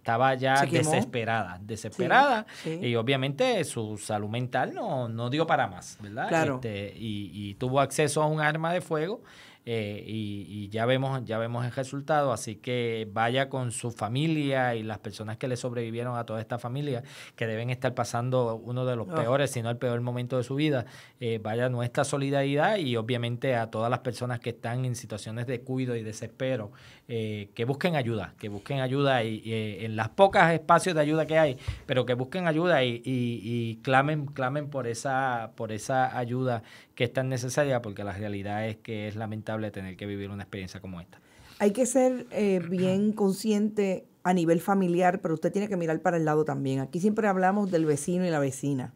estaba ya desesperada, desesperada y obviamente su salud mental no, no dio para más, ¿verdad? Claro. Este, y, tuvo acceso a un arma de fuego eh, y, ya, vemos, ya vemos el resultado, así que vaya con su familia y las personas que le sobrevivieron a toda esta familia, que deben estar pasando uno de los ah. peores, si no el peor momento de su vida, eh, vaya nuestra solidaridad y obviamente a todas las personas que están en situaciones de cuido y desespero eh, que busquen ayuda, que busquen ayuda y, eh, en las pocas espacios de ayuda que hay, pero que busquen ayuda y, clamen, clamen por esa, por esa ayuda que es tan necesaria, porque la realidad es que es lamentable tener que vivir una experiencia como esta. Hay que ser eh, *clears throat* bien consciente a nivel familiar, pero usted tiene que mirar para el lado también. Aquí siempre hablamos del vecino y la vecina.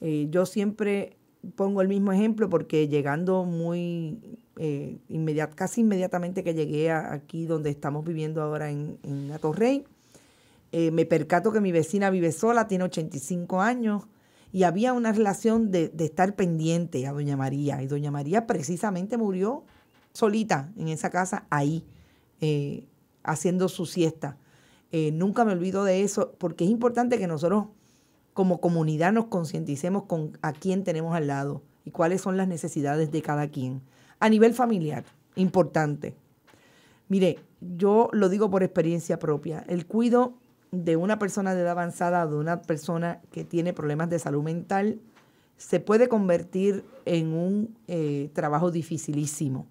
yo siempre pongo el mismo ejemplo porque llegando muy eh, casi inmediatamente que llegué aquí donde estamos viviendo ahora en, en Atorrey. Eh, me percato que mi vecina vive sola, tiene 85 años, y había una relación de, estar pendiente a Doña María. Y Doña María precisamente murió solita en esa casa, ahí, eh, haciendo su siesta. nunca me olvido de eso, porque es importante que nosotros como comunidad nos concienticemos con a quién tenemos al lado y cuáles son las necesidades de cada quien a nivel familiar, importante. Mire, yo lo digo por experiencia propia, el cuido de una persona de edad avanzada de una persona que tiene problemas de salud mental se puede convertir en un eh, trabajo dificilísimo.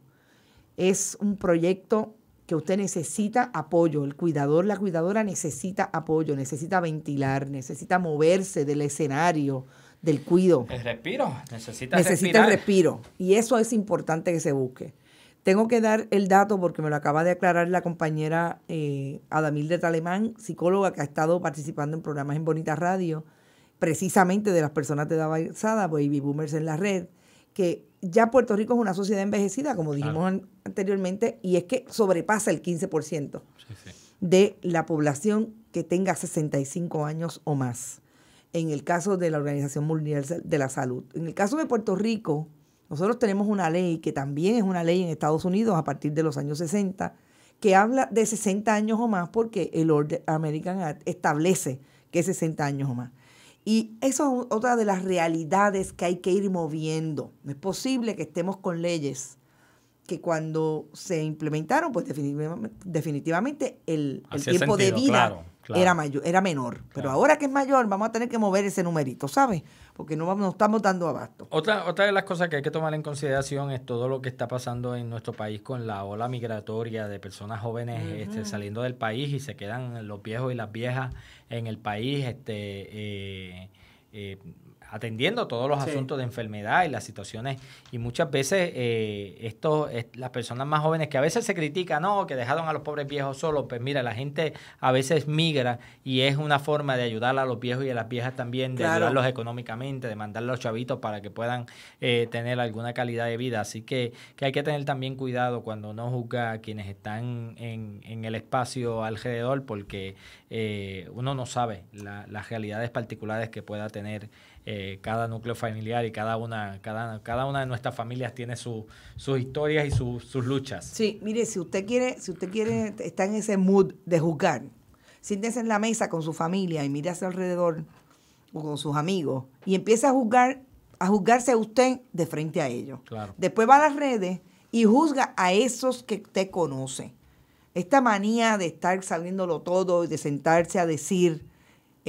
Es un proyecto que usted necesita apoyo, el cuidador, la cuidadora necesita apoyo, necesita ventilar, necesita moverse del escenario, del cuido. El respiro, necesita Necesita el respiro. Y eso es importante que se busque. Tengo que dar el dato porque me lo acaba de aclarar la compañera eh, Adamil Talemán, psicóloga que ha estado participando en programas en Bonita Radio, precisamente de las personas de edad avanzada, baby boomers en la red, que ya Puerto Rico es una sociedad envejecida, como dijimos anteriormente, y es que sobrepasa el 15% de la población que tenga 65 años o más en el caso de la Organización Mundial de la Salud. En el caso de Puerto Rico, nosotros tenemos una ley que también es una ley en Estados Unidos a partir de los años 60, que habla de 60 años o más porque el Order American Act establece que es 60 años o más. Y eso es otra de las realidades que hay que ir moviendo. No es posible que estemos con leyes que cuando se implementaron, pues definitivamente, el, tiempo de vida era, mayor, era menor. Pero ahora que es mayor, vamos a tener que mover ese numerito, ¿sabes? Porque no, vamos, estamos dando abasto. Otra, otra de las cosas que hay que tomar en consideración es todo lo que está pasando en nuestro país con la ola migratoria de personas jóvenes este, saliendo del país y se quedan los viejos y las viejas en el país. Este, eh, eh atendiendo todos los asuntos de enfermedad y las situaciones. Y muchas veces eh, las personas más jóvenes que a veces se critican, no, que dejaron a los pobres viejos solos, pues mira, la gente a veces migra y es una forma de ayudar a los viejos y a las viejas también, de ayudarlos económicamente, de mandar los chavitos para que puedan eh, tener alguna calidad de vida. Así que, hay que tener también cuidado cuando uno juzga a quienes están en, el espacio alrededor, porque eh, uno no sabe las realidades particulares que pueda tener eh, cada núcleo familiar y cada una, cada, una de nuestras familias tiene sus historias y sus luchas. Sí, mire, si usted quiere, si usted quiere, está en ese mood de juzgar, siéntese en la mesa con su familia y mire hacia alrededor o con sus amigos y empieza a juzgar, a juzgarse a usted de frente a ellos. Claro. Después va a las redes y juzga a esos que usted conoce. Esta manía de estar sabiéndolo todo y de sentarse a decir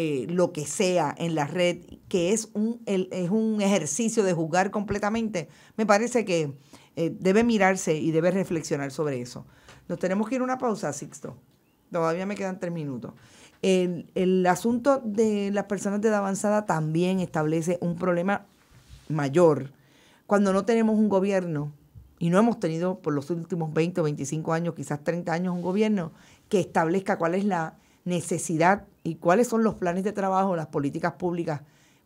eh, lo que sea en la red, que es un, es un ejercicio de jugar completamente, me parece que eh, debe mirarse y debe reflexionar sobre eso. Nos tenemos que ir a una pausa, Sixto. Todavía me quedan tres minutos. El, el asunto de las personas de edad avanzada también establece un problema mayor. Cuando no tenemos un gobierno, y no hemos tenido por los últimos 20 o 25 años, quizás 30 años, un gobierno que establezca cuál es la necesidad y cuáles son los planes de trabajo, las políticas públicas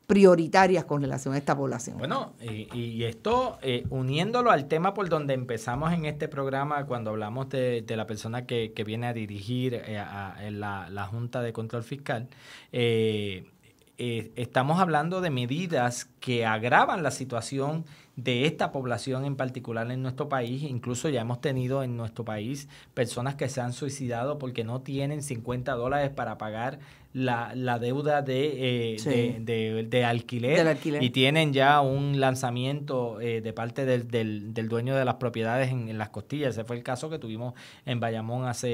prioritarias con relación a esta población. Bueno, y, esto eh, uniéndolo al tema por donde empezamos en este programa, cuando hablamos de, la persona que, viene a dirigir eh, la, Junta de Control Fiscal, eh, estamos hablando de medidas que agravan la situación de esta población en particular en nuestro país. Incluso ya hemos tenido en nuestro país personas que se han suicidado porque no tienen 50 dólares para pagar la, la deuda de, eh, de, alquiler, y tienen ya un lanzamiento eh, de parte del, del, del, dueño de las propiedades en, las costillas. Ese fue el caso que tuvimos en Bayamón hace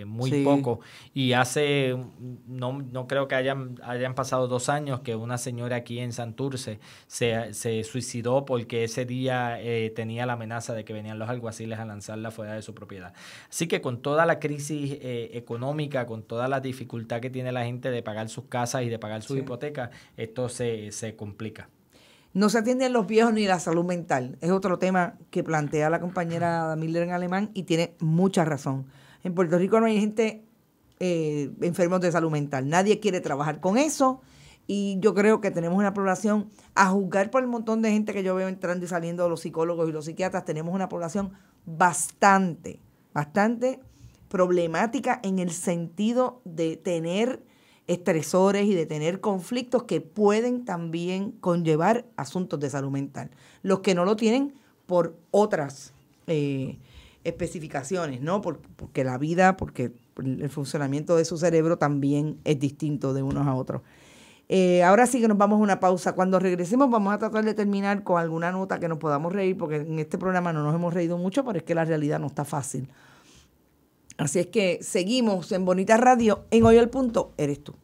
eh, muy poco. Y hace, no, no creo que hayan, hayan pasado dos años que una señora aquí en Santurce se, se suicidó porque ese día tenía la amenaza de que venían los alguaciles a lanzarla fuera de su propiedad. Así que con toda la crisis económica, con toda la dificultad que tiene la de pagar sus casas y de pagar su hipoteca esto se, complica. No se atienden los viejos ni la salud mental. Es otro tema que plantea la compañera *clears throat* Miller en alemán y tiene mucha razón. En Puerto Rico no hay gente eh, enferma de salud mental. Nadie quiere trabajar con eso y yo creo que tenemos una población, a juzgar por el montón de gente que yo veo entrando y saliendo los psicólogos y los psiquiatras, tenemos una población bastante, bastante problemática en el sentido de tener estresores y de tener conflictos que pueden también conllevar asuntos de salud mental. Los que no lo tienen por otras eh, especificaciones, ¿no? porque la vida, porque el funcionamiento de su cerebro también es distinto de unos a otros. Eh, ahora sí que nos vamos a una pausa. Cuando regresemos vamos a tratar de terminar con alguna nota que nos podamos reír, porque en este programa no nos hemos reído mucho, pero es que la realidad no está fácil. Así es que seguimos en Bonita Radio, en Hoy el Punto, eres tú.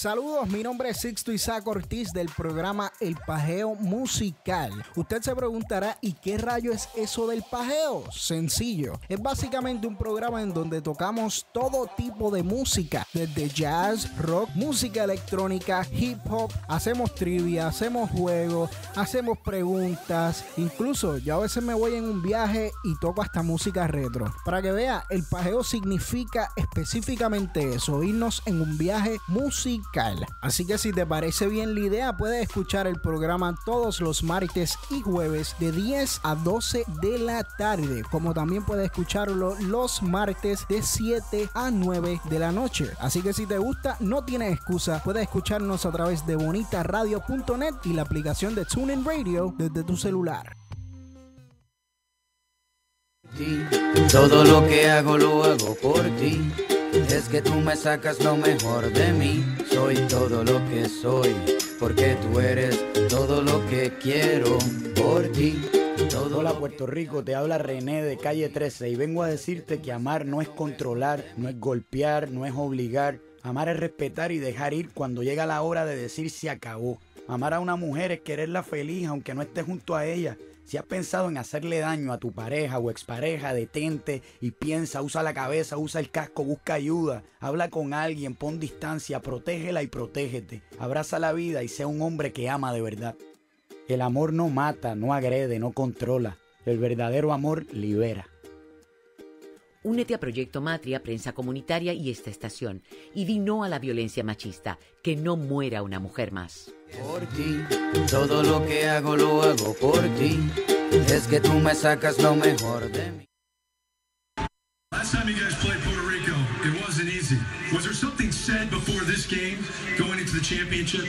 Saludos, mi nombre es Sixto Isaac Ortiz del programa El Pajeo Musical. Usted se preguntará, ¿y qué rayo es eso del pajeo? Sencillo, es básicamente un programa en donde tocamos todo tipo de música, desde jazz, rock, música electrónica, hip hop, hacemos trivia, hacemos juegos, hacemos preguntas, incluso ya a veces me voy en un viaje y toco hasta música retro. Para que vea, el pajeo significa específicamente eso, irnos en un viaje musical Así que si te parece bien la idea, puedes escuchar el programa todos los martes y jueves de 10 a 12 de la tarde, como también puedes escucharlo los martes de 7 a 9 de la noche. Así que si te gusta, no tienes excusa, puedes escucharnos a través de bonitaradio.net y la aplicación de TuneIn Radio desde tu celular. Todo lo que hago lo hago por ti. Es que tú me sacas lo mejor de mí. Soy todo lo que soy, porque tú eres todo lo que quiero por ti. Todo Hola Puerto Rico, te habla René de calle 13 y vengo a decirte que amar no es controlar, no es golpear, no es obligar. Amar es respetar y dejar ir cuando llega la hora de decir se acabó. Amar a una mujer es quererla feliz aunque no esté junto a ella si has pensado en hacerle daño a tu pareja o expareja, detente y piensa, usa la cabeza, usa el casco, busca ayuda, habla con alguien, pon distancia, protégela y protégete. Abraza la vida y sea un hombre que ama de verdad. El amor no mata, no agrede, no controla. El verdadero amor libera. Únete a Proyecto Matria, Prensa Comunitaria y esta estación y di no a la violencia machista, que no muera una mujer más. Por ti, todo lo que hago lo hago por ti. Es que tú me sacas lo mejor de mí. Last time you guys played Puerto Rico, it wasn't easy. Was there something said before this game going into the championship?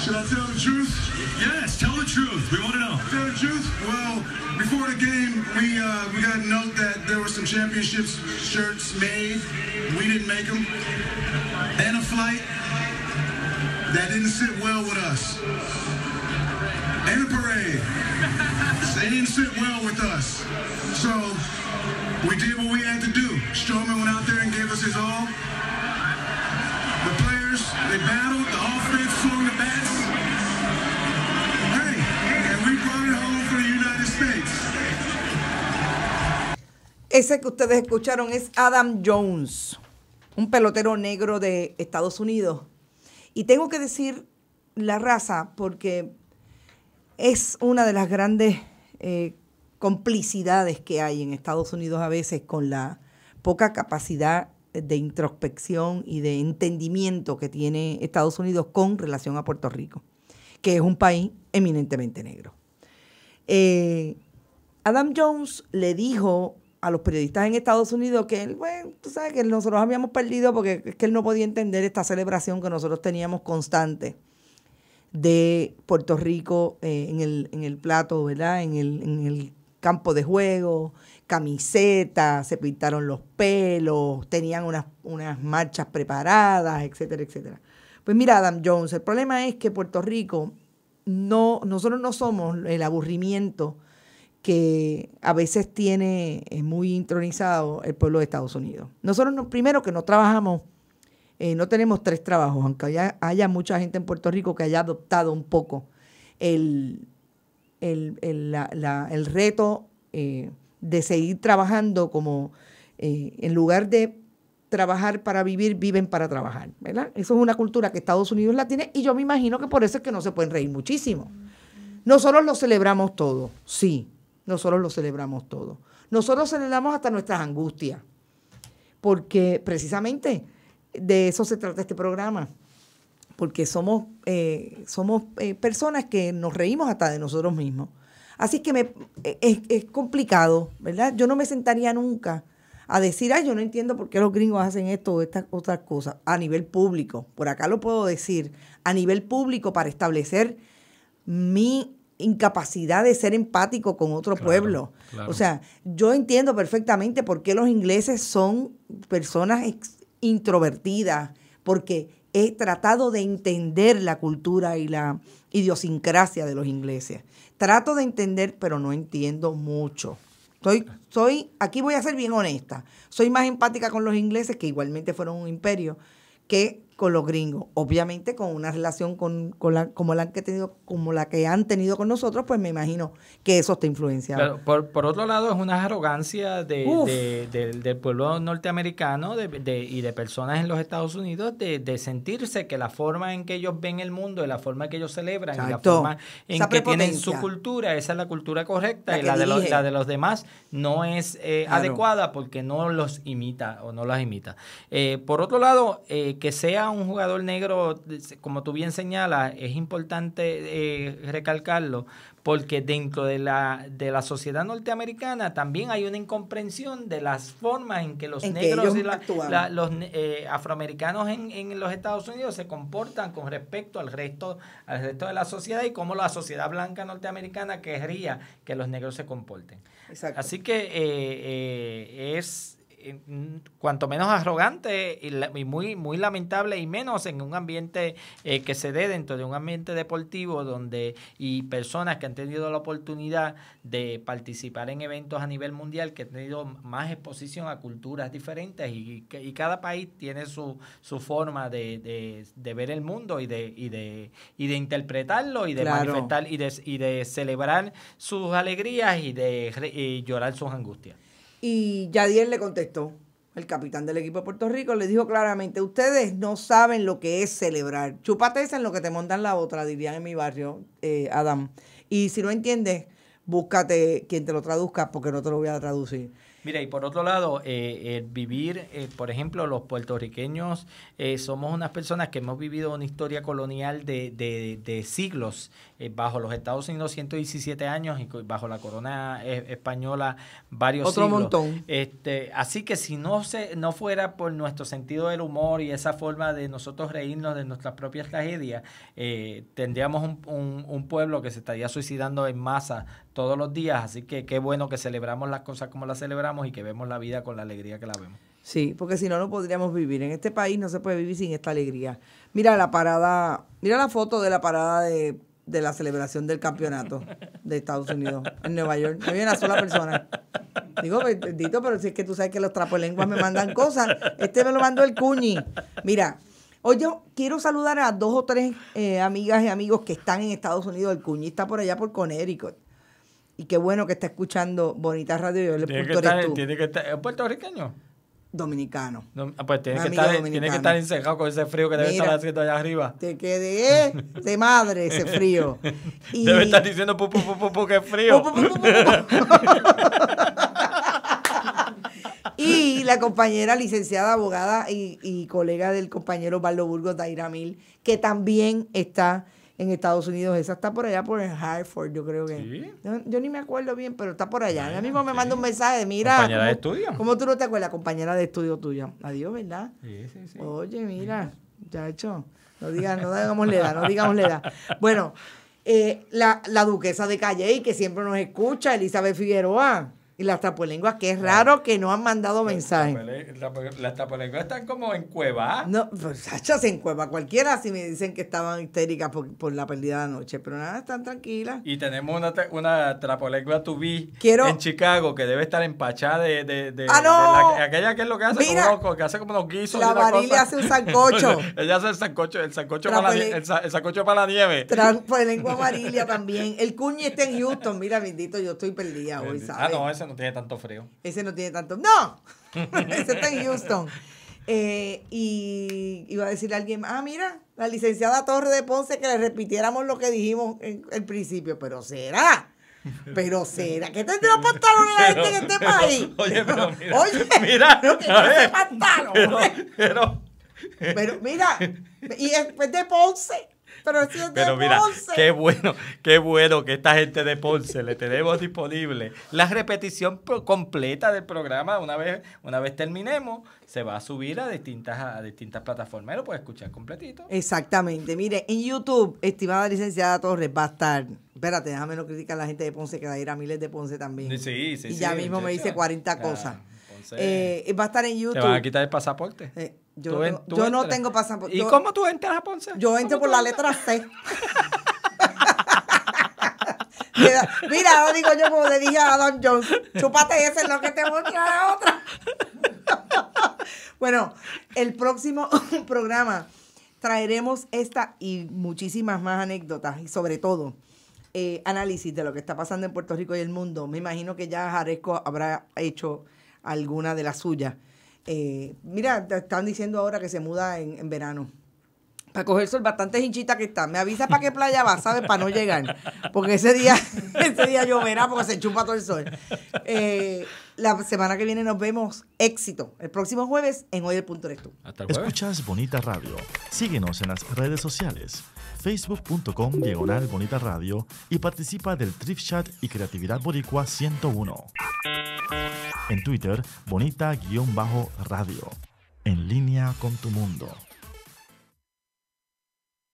Should I tell the truth? Yes, tell the truth. We want to know. Tell the truth? Well, before the game, we uh, we got a note that there were some championships shirts made. We didn't make them. And a flight that didn't sit well with us. And a parade. they didn't sit well with us. So we did what we had to do. Ese que ustedes escucharon es Adam Jones, un pelotero negro de Estados Unidos. Y tengo que decir la raza porque es una de las grandes eh, complicidades que hay en Estados Unidos a veces con la poca capacidad de introspección y de entendimiento que tiene Estados Unidos con relación a Puerto Rico, que es un país eminentemente negro. Eh, Adam Jones le dijo a los periodistas en Estados Unidos que él, bueno, tú sabes que nosotros habíamos perdido porque es que él no podía entender esta celebración que nosotros teníamos constante de Puerto Rico eh, en, el, en, el, plato, ¿verdad? En el, en el campo de juego, camisetas, se pintaron los pelos, tenían unas, unas marchas preparadas, etcétera, etcétera. Pues mira, Adam Jones, el problema es que Puerto Rico, no, nosotros no somos el aburrimiento que a veces tiene muy intronizado el pueblo de Estados Unidos. Nosotros primero que no trabajamos, eh, no tenemos tres trabajos, aunque haya, haya, mucha gente en Puerto Rico que haya adoptado un poco el, reto eh, de seguir trabajando como eh, en lugar de trabajar para vivir, viven para trabajar, ¿verdad? Eso es una cultura que Estados Unidos la tiene y yo me imagino que por eso es que no se pueden reír muchísimo. Nosotros lo celebramos todo, sí, nosotros lo celebramos todo. Nosotros celebramos hasta nuestras angustias, porque precisamente de eso se trata este programa, porque somos, eh, somos eh, personas que nos reímos hasta de nosotros mismos. Así que me, eh, es, es, complicado, ¿verdad? Yo no me sentaría nunca a decir, ay, yo no entiendo por qué los gringos hacen esto o estas otras cosas a nivel público. Por acá lo puedo decir, a nivel público para establecer mi incapacidad de ser empático con otro pueblo. O sea, yo entiendo perfectamente por qué los ingleses son personas introvertidas, porque he tratado de entender la cultura y la idiosincrasia de los ingleses. Trato de entender, pero no entiendo mucho. Soy, soy, aquí voy a ser bien honesta, soy más empática con los ingleses, que igualmente fueron un imperio, que con los gringos. Obviamente con una relación con, la, como, la han que tenido, como la que han tenido con nosotros, pues me imagino que eso está influenciado. por, otro lado, es una arrogancia del pueblo norteamericano y de personas en los Estados Unidos de, sentirse que la forma en que ellos ven el mundo, y la forma en que ellos celebran, la forma en que tienen su cultura, esa es la cultura correcta y la de, los, demás no es eh, adecuada porque no los imita o no las imita. Eh, por otro lado, eh, que sea un jugador negro, como tú bien señalas, es importante eh, recalcarlo, porque dentro de la, de la sociedad norteamericana también hay una incomprensión de las formas en que los negros y los eh, afroamericanos en, en, los Estados Unidos se comportan con respecto al resto, al resto de la sociedad y cómo la sociedad blanca norteamericana querría que los negros se comporten. Así que eh, es eh, mm, cuanto menos arrogante y, muy, muy lamentable y menos en un ambiente eh, que se dé dentro de un ambiente deportivo donde y personas que han tenido la oportunidad de participar en eventos a nivel mundial, que han tenido más exposición a culturas diferentes y, cada país tiene su, su forma de, ver el mundo y de, y de, y de interpretarlo y de manifestar y y de celebrar sus alegrías y de llorar sus angustias. Y Yadier le contestó, el capitán del equipo de Puerto Rico, le dijo claramente, ustedes no saben lo que es celebrar. Chúpate esa en lo que te montan la otra, dirían en mi barrio, eh, Adam. Y si no entiendes, búscate quien te lo traduzca porque no te lo voy a traducir. Mira, y por otro lado, eh, vivir, eh, por ejemplo, los puertorriqueños somos unas personas que hemos vivido una historia colonial de, de, de siglos eh, bajo los Estados Unidos 117 años y bajo la corona e, española varios Otro montón. Este, así que si no, se, no fuera por nuestro sentido del humor y esa forma de nosotros reírnos de nuestras propias tragedias, eh, tendríamos un pueblo que se estaría suicidando en masa todos los días. Así que qué bueno que celebramos las cosas como las celebramos y que vemos la vida con la alegría que la vemos. Sí, porque si no, no podríamos vivir. En este país no se puede vivir sin esta alegría. Mira la parada, mira la foto de la parada de de la celebración del campeonato de Estados Unidos en Nueva York. No había una sola persona. Digo, pues, bendito, pero si es que tú sabes que los trapolenguas me mandan cosas. Este me lo mandó el cuñi. Mira, hoy yo quiero saludar a dos o tres eh, amigas y amigos que están en Estados Unidos. El cuñi está por allá por Connecticut. Y qué bueno que está escuchando Bonita Radio. Tiene que, estar, tiene ¿Es puertorriqueño? dominicano. Ah, pues tiene que, estar, tiene con ese frío que debe estar haciendo allá arriba. Te quedé eh, de madre ese frío. *laughs* Y... Debe estar diciendo pu, pu, que frío. *laughs* y la compañera licenciada abogada y, colega del compañero Bardo Burgos, Daira Mil, que también está en Estados Unidos. Esa está por allá por Hartford, yo creo que. yo ni me acuerdo bien, pero está por allá. Ella mismo me manda un mensaje de mira. Compañera de estudio. ¿Cómo tú no te acuerdas? Compañera de estudio tuya. Adiós, ¿verdad? Sí, sí, sí. Oye, mira, ya hecho. No no digamos la edad, no digamos la edad. Bueno, eh, la, la duquesa de Calle, que siempre nos escucha, Elizabeth Figueroa y las trapolenguas que es raro que no han mandado mensajes. Las trapolenguas están como en cueva. No, pues hachas en cueva. Cualquiera si me dicen que estaban histéricas por, por la pérdida de la noche, pero nada, están tranquilas. Y tenemos una, una trapolengua to be Quiero... en Chicago que debe estar empachada de, de, ¡Ah, no! aquella que es lo que hace, Mira, como, que hace como unos guisos. La varilla hace un sancocho. *laughs* Ella hace el sancocho, el sancocho, para la, el, sancocho para la nieve. Trapolengua amarilla también. El cuñi está en Houston. Mira, bendito, yo estoy perdida hoy, ¿sabes? Ah, no, ese no no tiene tanto frío. Ese no tiene tanto. ¡No! *laughs* Ese está en Houston. Eh, y iba a decirle a alguien, ah, mira, la licenciada Torre de Ponce que le repitiéramos lo que dijimos en el principio, pero será. Pero será que tendrá *laughs* pantalones la gente en este país. Oye, pero mira. Oye, *laughs* mira, pero, pantalón, pero, pero, pero, mira, y después de Ponce. Pero, mira, qué bueno, qué bueno que esta gente de Ponce le tenemos disponible la repetición completa del programa. Una vez, una vez terminemos, se va a subir a distintas, a distintas plataformas lo puede escuchar completito. Exactamente. Mire, en YouTube, estimada licenciada Torres, va a estar. Espérate, déjame no criticar la gente de Ponce, que va a ir a miles de Ponce también. Sí, sí, y ya mismo me dice 40 cosas. Eh, va a estar en YouTube. Te van a quitar el pasaporte. Eh, yo, no tengo, yo no tengo pasaporte. ¿Y cómo tú entras a Ponce? Yo entro por la letra C. mira, lo digo yo como le dije a Don Jones, chúpate ese, lo que te voy a la otra. *laughs* bueno, el próximo *laughs* programa traeremos esta y muchísimas más anécdotas y sobre todo eh, análisis de lo que está pasando en Puerto Rico y el mundo. Me imagino que ya Jareco habrá hecho alguna de las suyas. Eh, mira, están diciendo ahora que se muda en, verano. Para coger sol, bastante hinchita que está. Me avisa para qué playa va, ¿sabes? Para no llegar. Porque ese día, *laughs* ese día lloverá porque se chupa todo el sol. Eh, la semana que viene nos vemos. Éxito. El próximo jueves en Hoy el Punto Hasta el Escuchas Bonita Radio. Síguenos en las redes sociales facebook.com diagonal bonita radio y participa del trip Chat y Creatividad Boricua 101. En Twitter, bonita-radio. En línea con tu mundo.